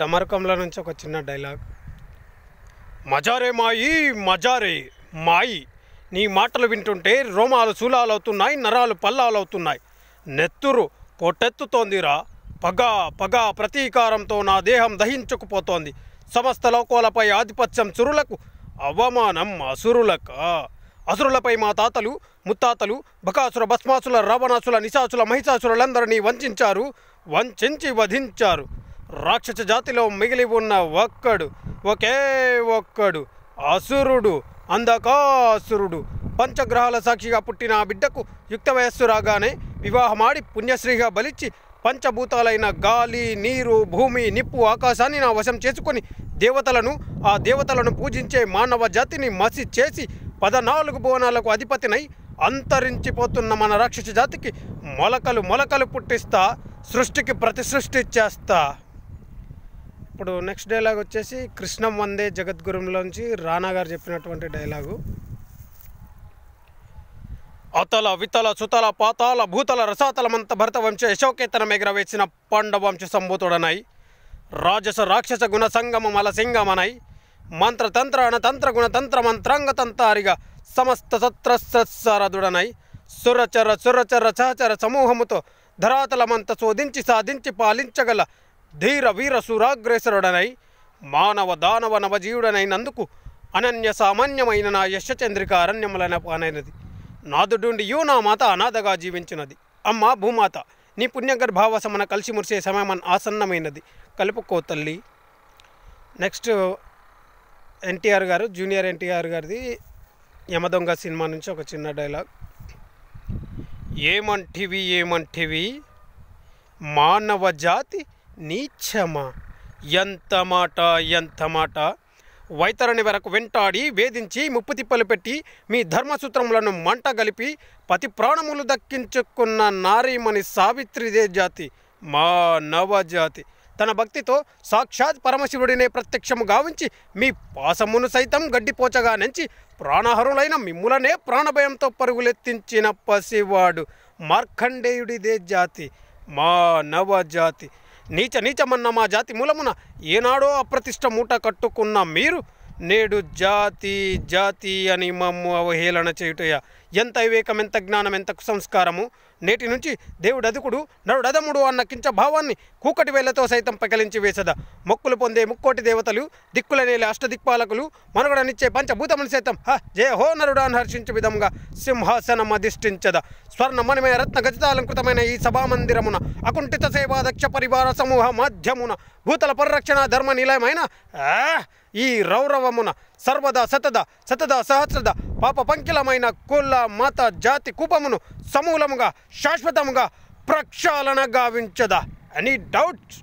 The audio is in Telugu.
డమరకంలో నుంచి ఒక చిన్న డైలాగ్ మజారే మాయి మజారే మాయి నీ మాటలు వింటుంటే రోమాలు శూలాలు అవుతున్నాయి నరాలు పల్లాలు అవుతున్నాయి నెత్తురు పొట్టెత్తుతోందిరా పగ పగ ప్రతీకారంతో నా దేహం దహించుకుపోతోంది సమస్త లోకాలపై ఆధిపత్యం చురులకు అవమానం అసురులక అసురులపై మా తాతలు ముత్తాతలు బకాసుర భస్మాసుల రావణాసుల నిశాసుల మహిషాసురులందరినీ వంచారు వంచి వధించారు రాక్షస జాతిలో మిగిలి ఉన్న ఒక్కడు ఒకే ఒక్కడు అసురుడు అందకాసురుడు పంచగ్రహాల సాక్షిగా పుట్టిన ఆ బిడ్డకు యుక్త వయస్సు రాగానే వివాహమాడి పుణ్యశ్రీగా బలిచ్చి పంచభూతాలైన గాలి నీరు భూమి నిప్పు ఆకాశాన్ని నా వశం చేసుకొని దేవతలను ఆ దేవతలను పూజించే మానవ జాతిని మసి చేసి పదనాలుగు భువనాలకు అధిపతినై అంతరించిపోతున్న మన రాక్షస జాతికి మొలకలు మొలకలు పుట్టిస్తా సృష్టికి ప్రతిసృష్టి చేస్తా ఇప్పుడు నెక్స్ట్ డైలాగ్ వచ్చేసి కృష్ణం వందే జగద్గురులోంచి రానా గారు చెప్పినటువంటి డైలాగు అతల వితల సుతల పాతాల భూతల రసాతలమంత భరత వంశ యశోకేతనం వేసిన పాండవంశ సంభూతుడనై రాజస రాక్షస గుణ సంగమ మలసింగమనై మంత్రతంత్ర అణతంత్ర గుణతంత్ర తంత్ర తంతారిగా సమస్త సత్రుడనై సురచర సురచర చహచర సమూహముతో ధరాతలమంత శోధించి సాధించి పాలించగల ధీర వీర సురాగ్రేసరుడనై మానవ దానవ నవజీవుడనైనందుకు అనన్య సామాన్యమైన నా యశచంద్రిక అరణ్యములన పానైనది యు నా మాత అనాథగా జీవించినది అమ్మ భూమాత నీ పుణ్యగర్భావసమన కలిసి మురిసే సమయమన్ ఆసన్నమైనది కలుపుకో తల్లి నెక్స్ట్ ఎన్టీఆర్ గారు జూనియర్ ఎన్టీఆర్ గారిది యమదొంగ సినిమా నుంచి ఒక చిన్న డైలాగ్ ఏమంటివి ఏమంటివి మానవ జాతి నీచమా ఎంత మాట ఎంత మాట వైతరణి వరకు వెంటాడి వేధించి ముప్పు తిప్పలు పెట్టి మీ ధర్మసూత్రములను మంట గలిపి పతి ప్రాణములు దక్కించుకున్న నారీమణి సావిత్రిదే జాతి మా నవజాతి తన భక్తితో సాక్షాత్ పరమశివుడినే ప్రత్యక్షము గావించి మీ పాసమును సైతం గడ్డిపోచగా నెంచి ప్రాణహరులైన మిమ్ములనే ప్రాణభయంతో పరుగులెత్తించిన పసివాడు మార్కండేయుడిదే జాతి మా నవజాతి నీచ నీచమన్న మా జాతి మూలమున ఏనాడో అప్రతిష్ట మూట కట్టుకున్న మీరు నేడు జాతి జాతి అని మమ్ము అవహేళన చేయుటయ ఎంత వివేకం ఎంత జ్ఞానం ఎంత సంస్కారము నేటి నుంచి దేవుడు అధికుడు నడు అదముడు అన్న కించ భావాన్ని కూకటి వేళ్లతో సైతం పకలించి వేసదా మొక్కులు పొందే ముక్కోటి దేవతలు దిక్కులనేలే అష్టదిక్పాలకులు మనుగడనిచ్చే పంచభూతములు సైతం హ జయ హో నరుడా అని హర్షించు విధంగా సింహాసనం అధిష్ఠించద స్వర్ణమణిమయ రత్న గజితాలంకృతమైన ఈ సభామందిరమున అకుంఠిత దక్ష పరివార సమూహ మాధ్యమున భూతల పరిరక్షణ ధర్మ నిలయమైన ఈ రౌరవమున సర్వదా సతద సతద సహస్రద పాప పంకిలమైన కుల మత జాతి కూపమును సమూలముగా శాశ్వతముగా ప్రక్షాళన గావించదా ఎనీ డౌట్స్